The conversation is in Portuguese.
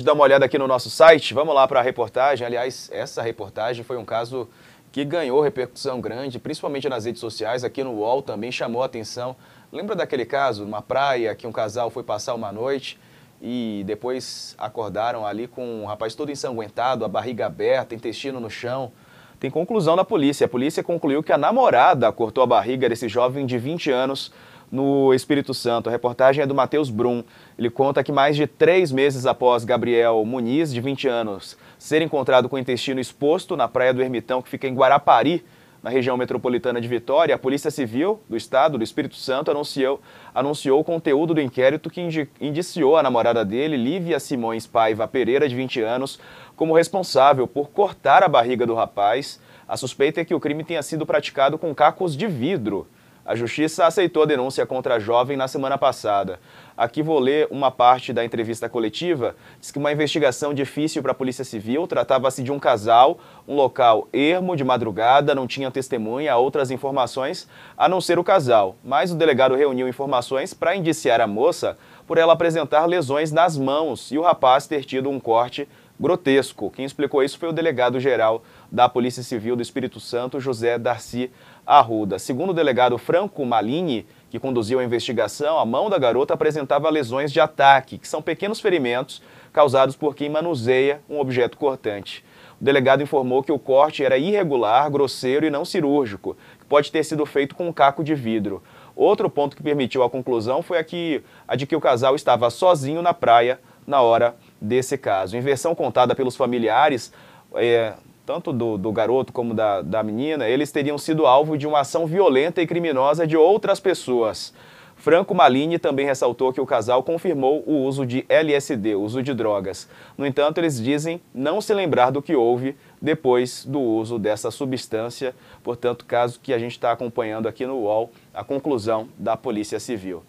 dar uma olhada aqui no nosso site, vamos lá para a reportagem. Aliás, essa reportagem foi um caso que ganhou repercussão grande, principalmente nas redes sociais, aqui no UOL também chamou a atenção. Lembra daquele caso, numa praia, que um casal foi passar uma noite e depois acordaram ali com um rapaz todo ensanguentado, a barriga aberta, intestino no chão. Tem conclusão da polícia. A polícia concluiu que a namorada cortou a barriga desse jovem de 20 anos no Espírito Santo. A reportagem é do Matheus Brum. Ele conta que mais de três meses após Gabriel Muniz, de 20 anos, ser encontrado com o intestino exposto na Praia do Ermitão, que fica em Guarapari, na região metropolitana de Vitória, a Polícia Civil do Estado do Espírito Santo anunciou, anunciou o conteúdo do inquérito que indiciou a namorada dele, Lívia Simões Paiva Pereira, de 20 anos, como responsável por cortar a barriga do rapaz. A suspeita é que o crime tenha sido praticado com cacos de vidro. A justiça aceitou a denúncia contra a jovem na semana passada. Aqui vou ler uma parte da entrevista coletiva. Diz que uma investigação difícil para a Polícia Civil tratava-se de um casal, um local ermo de madrugada, não tinha testemunha, outras informações a não ser o casal. Mas o delegado reuniu informações para indiciar a moça por ela apresentar lesões nas mãos e o rapaz ter tido um corte grotesco. Quem explicou isso foi o delegado-geral da Polícia Civil do Espírito Santo, José Darcy Arruda. Segundo o delegado Franco Malini, que conduziu a investigação, a mão da garota apresentava lesões de ataque, que são pequenos ferimentos causados por quem manuseia um objeto cortante. O delegado informou que o corte era irregular, grosseiro e não cirúrgico, que pode ter sido feito com um caco de vidro. Outro ponto que permitiu a conclusão foi a, que, a de que o casal estava sozinho na praia na hora desse caso. Inversão contada pelos familiares, é, tanto do, do, garoto como da, da menina, eles teriam sido alvo de uma ação violenta e criminosa de outras pessoas. Franco Malini também ressaltou que o casal confirmou o uso de LSD, uso de drogas. No entanto, eles dizem não se lembrar do que houve depois do uso dessa substância. Portanto, caso que a gente está acompanhando aqui no UOL, a conclusão da Polícia Civil.